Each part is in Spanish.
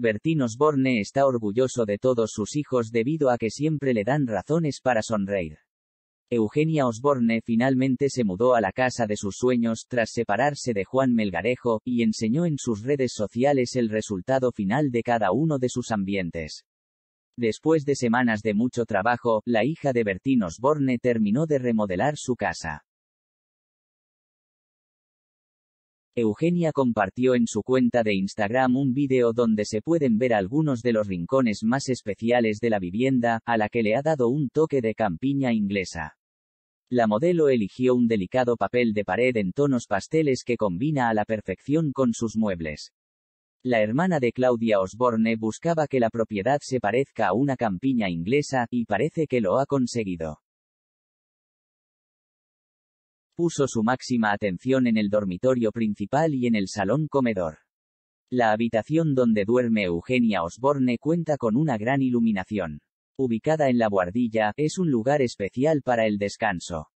Bertín Osborne está orgulloso de todos sus hijos debido a que siempre le dan razones para sonreír. Eugenia Osborne finalmente se mudó a la casa de sus sueños tras separarse de Juan Melgarejo, y enseñó en sus redes sociales el resultado final de cada uno de sus ambientes. Después de semanas de mucho trabajo, la hija de Bertín Osborne terminó de remodelar su casa. Eugenia compartió en su cuenta de Instagram un vídeo donde se pueden ver algunos de los rincones más especiales de la vivienda, a la que le ha dado un toque de campiña inglesa. La modelo eligió un delicado papel de pared en tonos pasteles que combina a la perfección con sus muebles. La hermana de Claudia Osborne buscaba que la propiedad se parezca a una campiña inglesa, y parece que lo ha conseguido puso su máxima atención en el dormitorio principal y en el salón comedor. La habitación donde duerme Eugenia Osborne cuenta con una gran iluminación. Ubicada en la buhardilla, es un lugar especial para el descanso.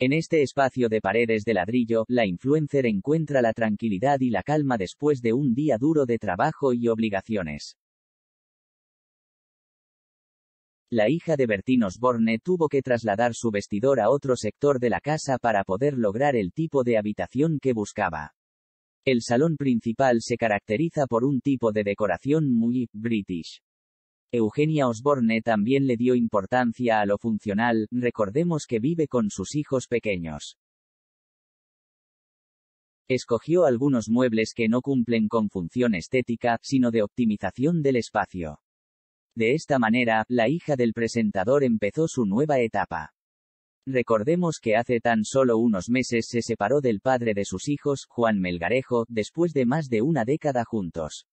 En este espacio de paredes de ladrillo, la influencer encuentra la tranquilidad y la calma después de un día duro de trabajo y obligaciones. La hija de Bertín Osborne tuvo que trasladar su vestidor a otro sector de la casa para poder lograr el tipo de habitación que buscaba. El salón principal se caracteriza por un tipo de decoración muy british. Eugenia Osborne también le dio importancia a lo funcional, recordemos que vive con sus hijos pequeños. Escogió algunos muebles que no cumplen con función estética, sino de optimización del espacio. De esta manera, la hija del presentador empezó su nueva etapa. Recordemos que hace tan solo unos meses se separó del padre de sus hijos, Juan Melgarejo, después de más de una década juntos.